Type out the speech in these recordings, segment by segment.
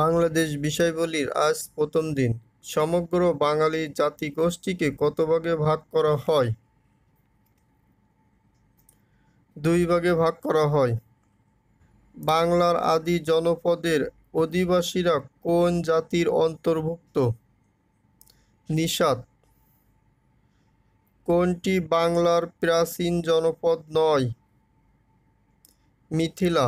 বাংলাদেশ বিষয়বলির আজ প্রথম দিন সমগ্র বাঙালি জাতি গোষ্ঠীকে কত ভাগে ভাগ করা হয় দুই ভাগে ভাগ করা হয় বাংলার আদি জনপদের অধিবাসীরা কোন জাতির অন্তর্ভুক্ত নিষাদ কোনটি বাংলার প্রাচীন জনপদ নয় মিথিলা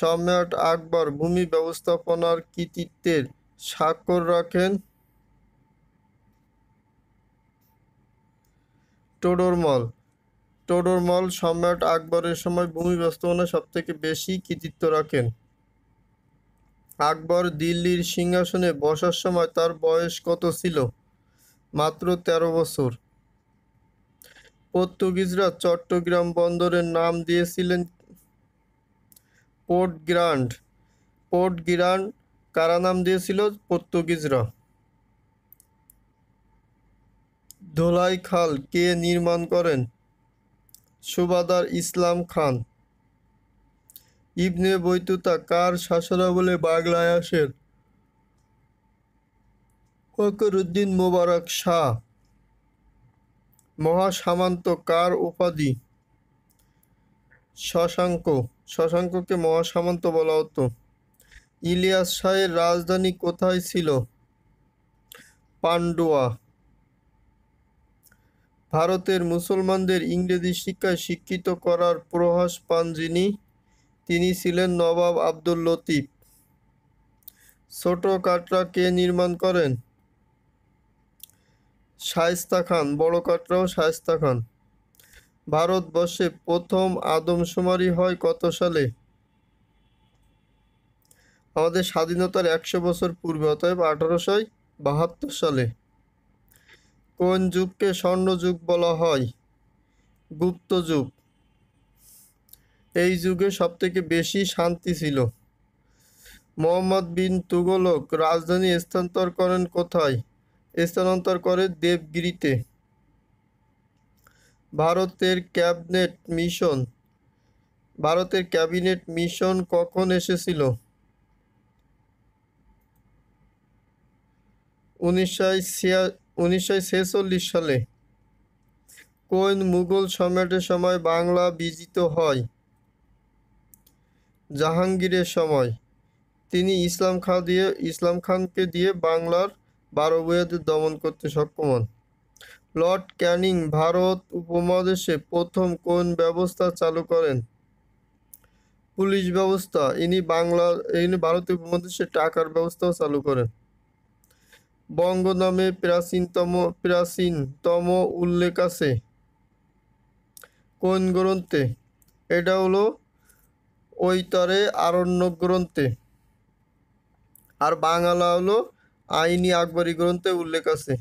সম্রাট আকবর ভূমি ব্যবস্থাপনার কৃতিত্বের স্বাক্ষর রাখেন টোডরমল টোডরমল সম্রাট আকবরের সময় ভূমি ব্যবস্থাপনা সবথেকে বেশি কৃতিত্ব রাখেন আকবর দিল্লির সিংহাসনে বসার সময় তার বয়স কত ছিল মাত্র ১৩ বছর পর্তুগিজরা চট্টগ্রাম বন্দরের নাম দিয়েছিলেন পোর্ট গ্রান্ড পোর্ট গ্রান্ড কারা নাম দিয়েছিল পর্তুগিজরা ধোলাই খাল কে নির্মাণ করেন সুবাদার ইসলাম খান ইবনে বৈতুতা কার বলে বাংলায় আসেন ফকরুদ্দিন মোবারক শাহ মহাসামান্ত কার উপাধি শশাঙ্ক শশাঙ্ককে মহাসামন্ত বলা হতো ইলিয়াস শাহের রাজধানী কোথায় ছিল পান্ডুয়া ভারতের মুসলমানদের ইংরেজি শিক্ষায় শিক্ষিত করার প্রহাস পান যিনি তিনি ছিলেন নবাব আব্দুল লতিফ ছোট কাটরা কে নির্মাণ করেন শায়স্তা খান বড় কাটরাও শায়স্তা খান ভারতবর্ষে প্রথম আদমশুমারি হয় কত সালে আমাদের স্বাধীনতার একশো বছর পূর্বে অতএব আঠারোশো বাহাত্তর সালে কোন যুগকে স্বর্ণযুগ বলা হয় গুপ্ত যুগ এই যুগে সবথেকে বেশি শান্তি ছিল মোহাম্মদ বিন তুগলক রাজধানী স্থানান্তর করেন কোথায় স্থানান্তর করে দেবগিরিতে ভারতের ক্যাবিনেট মিশন ভারতের ক্যাবিনেট মিশন কখন এসেছিল উনিশশো সালে কোন মুঘল সম্রাটের সময় বাংলা বিজিত হয় জাহাঙ্গীরের সময় তিনি ইসলাম খান দিয়ে ইসলাম খানকে দিয়ে বাংলার বারো বইয়াদের দমন করতে সক্ষম হন লর্ড ক্যানিং ভারত উপমহাদেশে প্রথম কোন ব্যবস্থা চালু করেন পুলিশ ব্যবস্থা ইনি বাংলা ইনি ভারতীয় উপমহাদেশে টাকার ব্যবস্থাও চালু করেন বঙ্গ নামে প্রাচীনতম প্রাচীনতম উল্লেখ আছে কোন গ্রন্থে এটা হলো ঐতরে আরণ্য গ্রন্থে আর বাংলা হলো আইনি আকবরী গ্রন্থে উল্লেখ আছে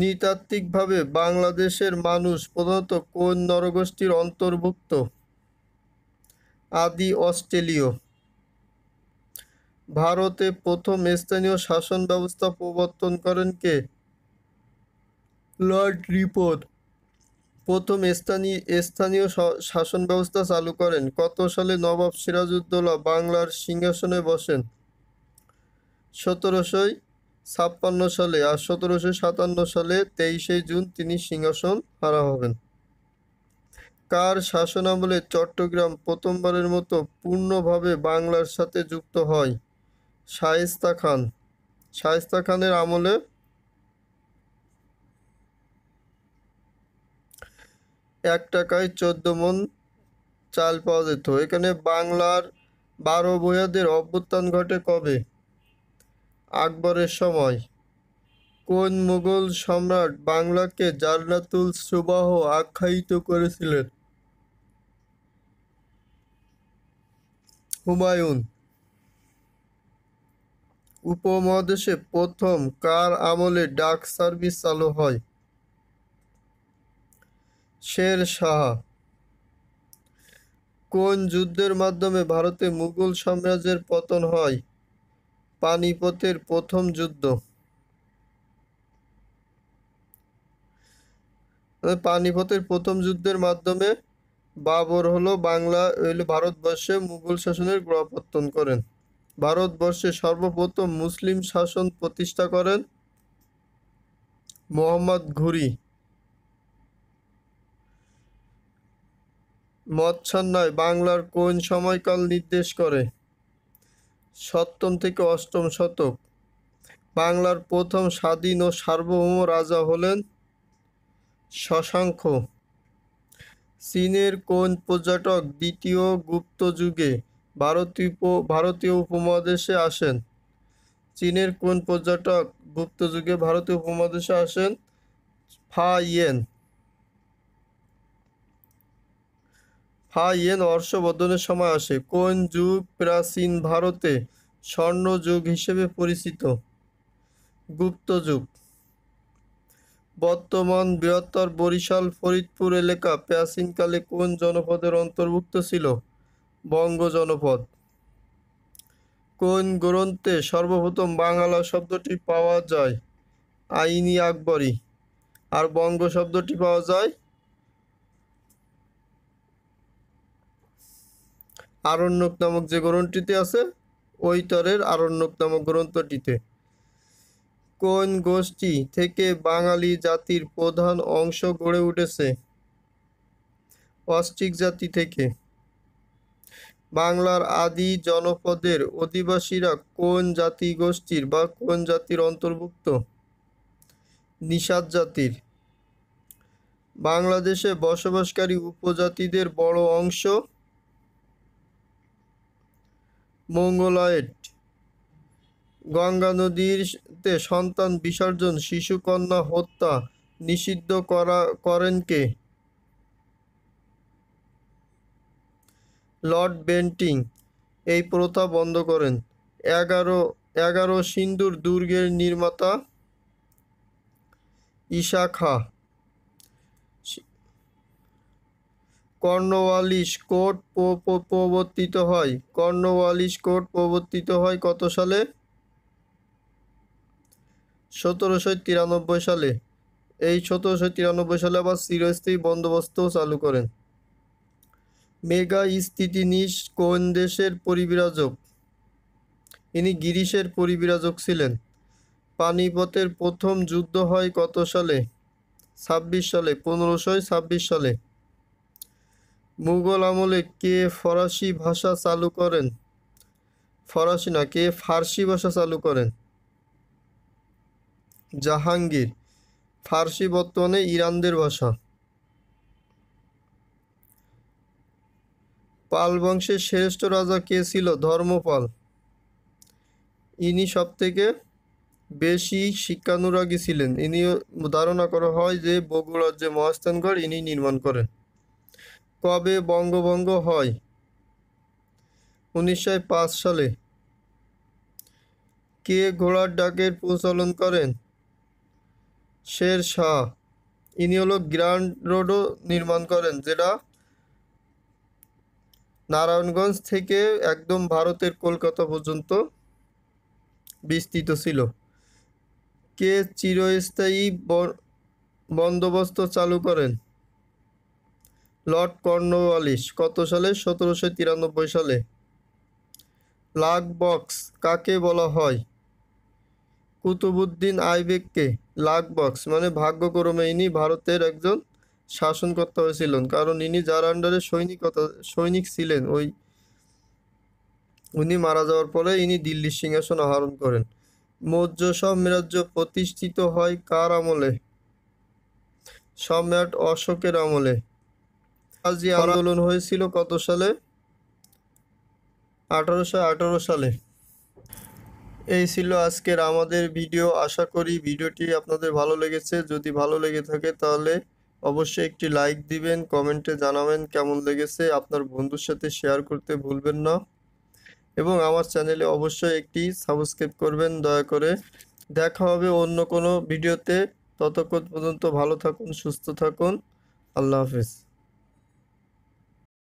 নৃতাত্ত্বিকভাবে বাংলাদেশের মানুষ প্রধানত কোন নরগোষ্ঠীর অন্তর্ভুক্ত আদি অস্ট্রেলীয় ভারতে প্রথম স্থানীয় শাসন ব্যবস্থা প্রবর্তন করেন কে লর্ড রিপোর্ট প্রথম স্থানীয় স্থানীয় শাসন ব্যবস্থা চালু করেন কত সালে নবাব সিরাজউদ্দৌলা বাংলার সিংহাসনে বসেন সতেরোশোয় ছাপ্পান্ন সালে আর সতেরোশো সাতান্ন সালে তেইশে জুন তিনি সিংহাসন হারা হবেন কার শাসনামলে চট্টগ্রাম প্রথমবারের মতো পূর্ণভাবে বাংলার সাথে যুক্ত হয় শায়েস্তা খান শায়েস্তা খানের আমলে এক টাকায় চোদ্দ মন চাল পাওয়া যেত এখানে বাংলার বারো বয়াদের অভ্যুত্থান ঘটে কবে আকবরের সময় কোন মুঘল সম্রাট বাংলাকে জান্নাতুল সুবাহ আখ্যায়িত করেছিলেন হুমায়ুন উপমহাদেশে প্রথম কার আমলে ডাক সার্ভিস চালু হয় শের শাহ কোন যুদ্ধের মাধ্যমে ভারতে মুঘল সাম্রাজ্যের পতন হয় পানিপথের প্রথম যুদ্ধ পানিপথের প্রথম যুদ্ধের মাধ্যমে বাবর হলো বাংলা ভারতবর্ষে মুঘল শাসনের প্রবর্তন করেন ভারতবর্ষে সর্বপ্রথম মুসলিম শাসন প্রতিষ্ঠা করেন মোহাম্মদ ঘুরি মৎসন্যায় বাংলার কোন সময়কাল নির্দেশ করে সপ্তম থেকে অষ্টম শতক বাংলার প্রথম স্বাধীন ও সার্বভৌম রাজা হলেন শশাঙ্ক চীনের কোন পর্যটক দ্বিতীয় গুপ্ত যুগে ভারতীয় ভারতীয় উপমহাদেশে আসেন চীনের কোন পর্যটক গুপ্ত যুগে ভারতীয় উপমহাদেশে আসেন ফা ইয়েন হাইয়েন অর্শবর্ধনের সময় আসে কোন যুগ প্রাচীন ভারতে স্বর্ণ যুগ হিসেবে পরিচিত গুপ্ত যুগ বর্তমান বৃহত্তর বরিশাল ফরিদপুর এলাকা প্রাচীনকালে কোন জনপদের অন্তর্ভুক্ত ছিল বঙ্গ জনপদ কোন গ্রন্থে সর্বপ্রথম বাংলা শব্দটি পাওয়া যায় আইনি আকবরী আর বঙ্গ শব্দটি পাওয়া যায় আরণ্যক নামক যে গ্রন্থটিতে আছে ওই তরের আরণ্যক নামক গ্রন্থটিতে কোন গোষ্ঠী থেকে বাঙালি জাতির প্রধান অংশ গড়ে উঠেছে অস্ট্রিক জাতি থেকে বাংলার আদি জনপদের অধিবাসীরা কোন জাতি গোষ্ঠীর বা কোন জাতির অন্তর্ভুক্ত নিষাদ জাতির বাংলাদেশে বসবাসকারী উপজাতিদের বড় অংশ মঙ্গলয়েড গঙ্গা নদীরতে সন্তান বিসর্জন শিশুকন্যা হত্যা নিষিদ্ধ করা করেন কে লর্ড বেন্টিং এই প্রথা বন্ধ করেন এগারো এগারো সিন্দুর দুর্গের নির্মাতা ঈশা খা কর্ণওয়ালিস কোড প্রবর্তিত হয় কর্ণওয়ালিস কোড প্রবর্তিত হয় কত সালে সতেরোশো তিরানব্বই সালে এই সতেরোশো তিরানব্বই সালে আবার চিরস্থায়ী বন্দোবস্ত চালু করেন মেগা স্থিতিনিশ কোন দেশের পরিবিরাজক ইনি গিরিশের পরিবিরাজক ছিলেন পানিপথের প্রথম যুদ্ধ হয় কত সালে ছাব্বিশ সালে পনেরোশো ছাব্বিশ সালে মুঘল আমলে কে ফরাসি ভাষা চালু করেন ফরাসি না কে ফার্সি ভাষা চালু করেন জাহাঙ্গীর ফার্সি বর্তমানে ইরানদের ভাষা পাল বংশের শ্রেষ্ঠ রাজা কে ছিল ধর্মপাল ইনি সব থেকে বেশি শিক্ষানুরাগী ছিলেন ইনি ধারণা করা হয় যে বগুড়ার যে মহাস্থানগড় ইনি নির্মাণ করেন কবে বঙ্গভঙ্গ হয় উনিশশো সালে কে ঘোড়ার ডাকের প্রচলন করেন শের শাহ ইনি হলো গ্র্যান্ড রোডও নির্মাণ করেন যেটা নারায়ণগঞ্জ থেকে একদম ভারতের কলকাতা পর্যন্ত বিস্তৃত ছিল কে চিরস্থায়ী বন্দোবস্ত চালু করেন লর্ড কর্নওয়ালিস কত সালে সতেরোশো তিরানব্বই সালে লাগ বক্স কাকে বলা হয় কুতুবুদ্দিন আইবেককে লাগ বক্স মানে ভাগ্যক্রমে ইনি ভারতের একজন শাসনকর্তা হয়েছিলেন কারণ ইনি যার আন্ডারে সৈনিকতা সৈনিক ছিলেন ওই উনি মারা যাওয়ার পরে ইনি দিল্লির সিংহাসন আহরণ করেন মৌর্য সাম্রাজ্য প্রতিষ্ঠিত হয় কার আমলে সম্রাট অশোকের আমলে আজি আন্দোলন হয়েছিল কত সালে আঠারোশো সালে এই ছিল আজকের আমাদের ভিডিও আশা করি ভিডিওটি আপনাদের ভালো লেগেছে যদি ভালো লেগে থাকে তাহলে অবশ্যই একটি লাইক দিবেন কমেন্টে জানাবেন কেমন লেগেছে আপনার বন্ধুর সাথে শেয়ার করতে ভুলবেন না এবং আমার চ্যানেলে অবশ্যই একটি সাবস্ক্রাইব করবেন দয়া করে দেখা হবে অন্য কোনো ভিডিওতে ততক্ষণ পর্যন্ত ভালো থাকুন সুস্থ থাকুন আল্লাহ হাফেজ